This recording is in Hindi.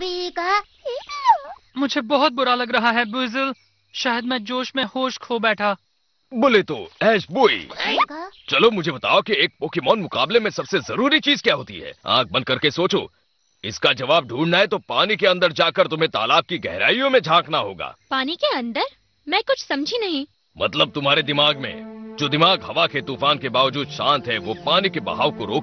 बेगा मुझे बहुत बुरा लग रहा है बुजल शायद मैं जोश में होश खो बैठा बोले तो ऐश बोई चलो मुझे बताओ कि एक पोकेमोन मुकाबले में सबसे जरूरी चीज क्या होती है आंख बंद करके सोचो इसका जवाब ढूंढना है तो पानी के अंदर जाकर तुम्हें तालाब की गहराइयों में झांकना होगा पानी के अंदर मैं कुछ समझी नहीं मतलब तुम्हारे दिमाग में जो दिमाग हवा के तूफान के बावजूद शांत है वो पानी के बहाव को रोक